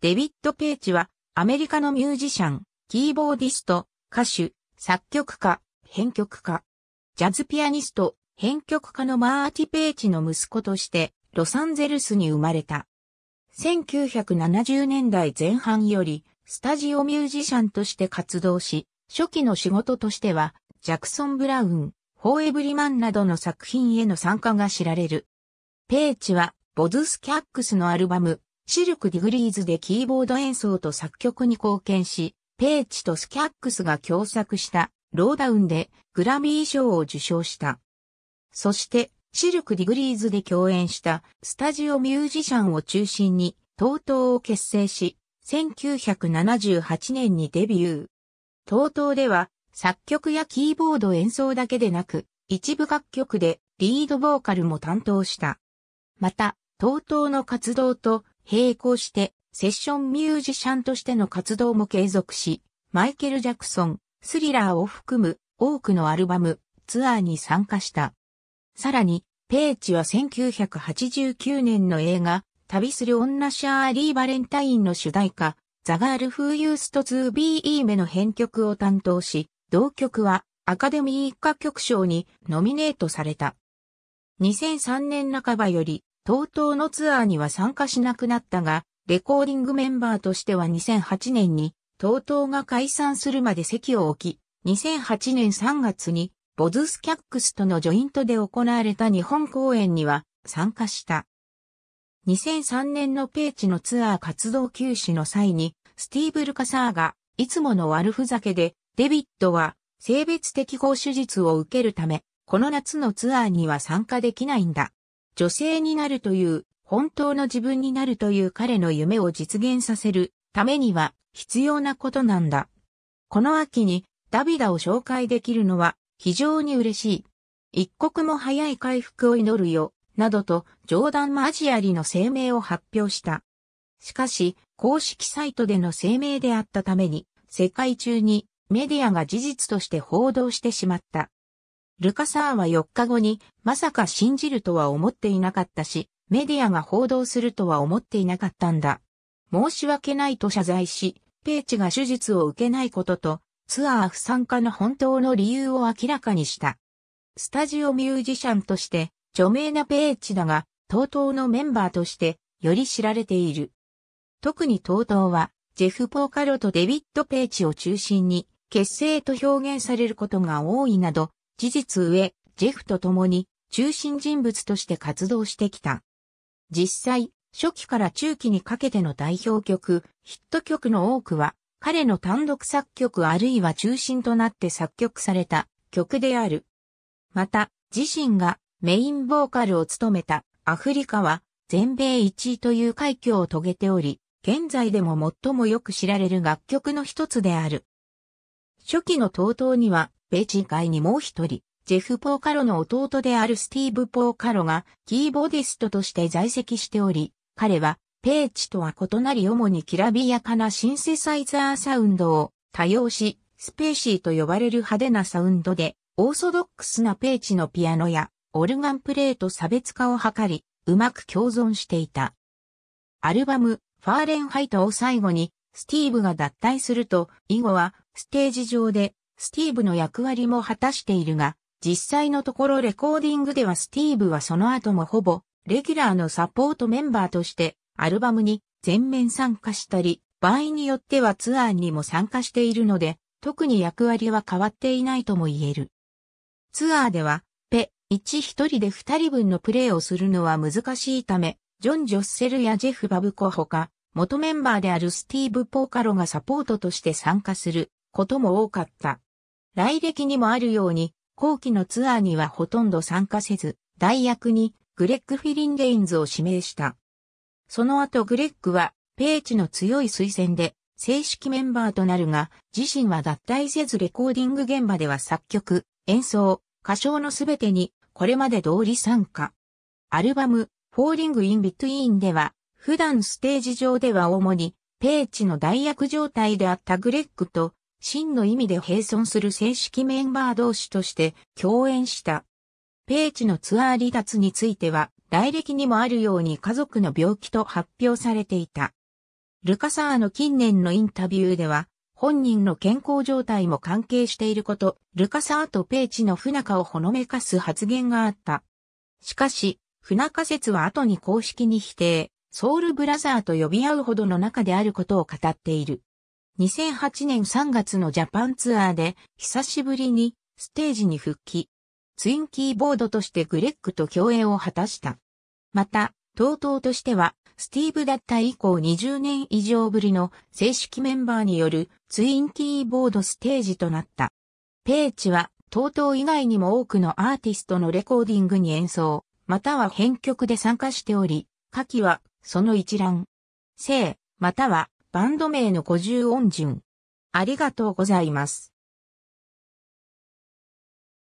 デビッド・ペイチは、アメリカのミュージシャン、キーボーディスト、歌手、作曲家、編曲家、ジャズピアニスト、編曲家のマーティ・ペイチの息子として、ロサンゼルスに生まれた。1970年代前半より、スタジオミュージシャンとして活動し、初期の仕事としては、ジャクソン・ブラウン、ホーエブリマンなどの作品への参加が知られる。ペイチは、ボズス・キャックスのアルバム、シルク・ディグリーズでキーボード演奏と作曲に貢献し、ペーチとスキャックスが共作したローダウンでグラミー賞を受賞した。そして、シルク・ディグリーズで共演したスタジオミュージシャンを中心に、TOTO を結成し、1978年にデビュー。TOTO では、作曲やキーボード演奏だけでなく、一部楽曲でリードボーカルも担当した。また、TOTO の活動と並行して、セッションミュージシャンとしての活動も継続し、マイケル・ジャクソン、スリラーを含む多くのアルバム、ツアーに参加した。さらに、ペーチは1989年の映画、旅する女シャーリー・バレンタインの主題歌、ザガール・フー・ユースト・ツー・ビー・イーメの編曲を担当し、同曲はアカデミー一歌曲賞にノミネートされた。2003年半ばより TOTO のツアーには参加しなくなったが、レコーディングメンバーとしては2008年に TOTO が解散するまで席を置き、2008年3月にボズスキャックスとのジョイントで行われた日本公演には参加した。2003年のペーチのツアー活動休止の際に、スティーブ・ルカサーが、いつもの悪ふざけで、デビッドは、性別適合手術を受けるため、この夏のツアーには参加できないんだ。女性になるという、本当の自分になるという彼の夢を実現させるためには必要なことなんだ。この秋にダビダを紹介できるのは非常に嬉しい。一刻も早い回復を祈るよ、などと冗談マジアリの声明を発表した。しかし、公式サイトでの声明であったために、世界中にメディアが事実として報道してしまった。ルカサーは4日後に、まさか信じるとは思っていなかったし、メディアが報道するとは思っていなかったんだ。申し訳ないと謝罪し、ペーチが手術を受けないことと、ツアー不参加の本当の理由を明らかにした。スタジオミュージシャンとして、著名なペーチだが、TOTO のメンバーとして、より知られている。特に TOTO は、ジェフ・ポーカロとデビッド・ペーチを中心に、結成と表現されることが多いなど、事実上、ジェフと共に中心人物として活動してきた。実際、初期から中期にかけての代表曲、ヒット曲の多くは、彼の単独作曲あるいは中心となって作曲された曲である。また、自身がメインボーカルを務めたアフリカは全米1位という快挙を遂げており、現在でも最もよく知られる楽曲の一つである。初期の東東にはベチ会にもう一人、ジェフ・ポーカロの弟であるスティーブ・ポーカロがキーボーディストとして在籍しており、彼はペーチとは異なり主にきらびやかなシンセサイザーサウンドを多用し、スペーシーと呼ばれる派手なサウンドで、オーソドックスなペーチのピアノやオルガンプレーと差別化を図り、うまく共存していた。アルバム、ファーレンハイトを最後に、スティーブが脱退すると、以後は、ステージ上で、スティーブの役割も果たしているが、実際のところレコーディングではスティーブはその後もほぼ、レギュラーのサポートメンバーとして、アルバムに全面参加したり、場合によってはツアーにも参加しているので、特に役割は変わっていないとも言える。ツアーでは、ペ、1一人で2人分のプレーをするのは難しいため、ジョン・ジョッセルやジェフ・バブコほか、元メンバーであるスティーブ・ポーカロがサポートとして参加することも多かった。来歴にもあるように、後期のツアーにはほとんど参加せず、代役にグレッグ・フィリン・レインズを指名した。その後グレッグは、ペーチの強い推薦で、正式メンバーとなるが、自身は脱退せずレコーディング現場では作曲、演奏、歌唱のすべてに、これまで通り参加。アルバム、フォーリング・イン・ビトゥイーンでは、普段ステージ上では主に、ペーチの代役状態であったグレッグと、真の意味で並存する正式メンバー同士として共演した。ペイチのツアー離脱については、来歴にもあるように家族の病気と発表されていた。ルカサーの近年のインタビューでは、本人の健康状態も関係していること、ルカサーとペイチの不仲をほのめかす発言があった。しかし、不仲説は後に公式に否定、ソウルブラザーと呼び合うほどの仲であることを語っている。2008年3月のジャパンツアーで久しぶりにステージに復帰。ツインキーボードとしてグレッグと共演を果たした。また、TOTO としては、スティーブだった以降20年以上ぶりの正式メンバーによるツインキーボードステージとなった。ペーチは TOTO 以外にも多くのアーティストのレコーディングに演奏、または編曲で参加しており、下記はその一覧。生、またはバンド名の五十音順。ありがとうございます。